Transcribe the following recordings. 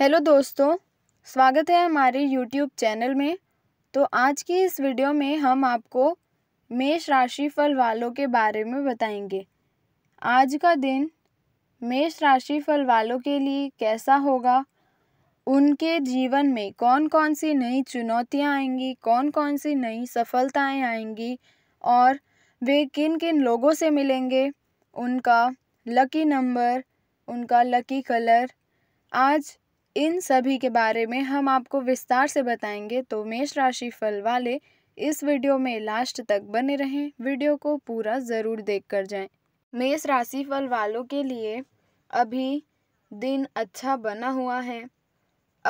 hello दोस्तों स्वागत है हमारे यूट्यूब चैनल में तो आज की इस वीडियो में हम आपको मेष राशि फल वालों के बारे में बताएंगे आज का दिन मेष राशि फल वालों के लिए कैसा होगा उनके जीवन में कौन कौन सी नई चुनौतियाँ आएंगी कौन कौन सी नई सफलताएं आएंगी और वे किन किन लोगों से मिलेंगे उनका लकी नंबर उनका लकी कलर आज इन सभी के बारे में हम आपको विस्तार से बताएंगे तो मेष राशि फल वाले इस वीडियो में लास्ट तक बने रहें वीडियो को पूरा ज़रूर देख कर जाएँ मेष राशि फल वालों के लिए अभी दिन अच्छा बना हुआ है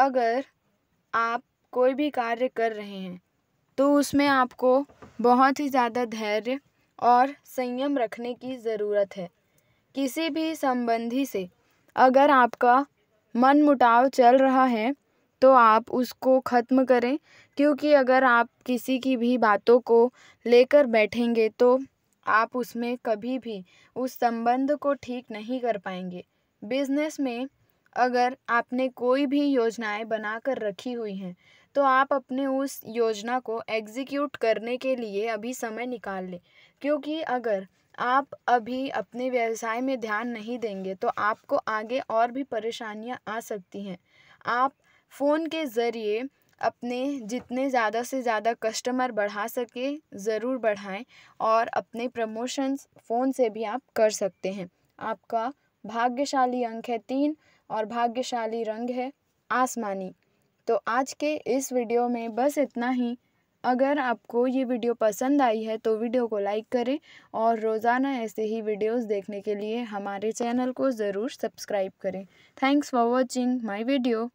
अगर आप कोई भी कार्य कर रहे हैं तो उसमें आपको बहुत ही ज़्यादा धैर्य और संयम रखने की ज़रूरत है किसी भी संबंधी से अगर आपका मन मुटाव चल रहा है तो आप उसको ख़त्म करें क्योंकि अगर आप किसी की भी बातों को लेकर बैठेंगे तो आप उसमें कभी भी उस संबंध को ठीक नहीं कर पाएंगे बिजनेस में अगर आपने कोई भी योजनाएं बना कर रखी हुई हैं तो आप अपने उस योजना को एग्जीक्यूट करने के लिए अभी समय निकाल लें क्योंकि अगर आप अभी अपने व्यवसाय में ध्यान नहीं देंगे तो आपको आगे और भी परेशानियां आ सकती हैं आप फ़ोन के ज़रिए अपने जितने ज़्यादा से ज़्यादा कस्टमर बढ़ा सके ज़रूर बढ़ाएं और अपने प्रमोशंस फ़ोन से भी आप कर सकते हैं आपका भाग्यशाली अंक है तीन और भाग्यशाली रंग है आसमानी तो आज के इस वीडियो में बस इतना ही अगर आपको ये वीडियो पसंद आई है तो वीडियो को लाइक करें और रोज़ाना ऐसे ही वीडियोस देखने के लिए हमारे चैनल को ज़रूर सब्सक्राइब करें thanks for watching my video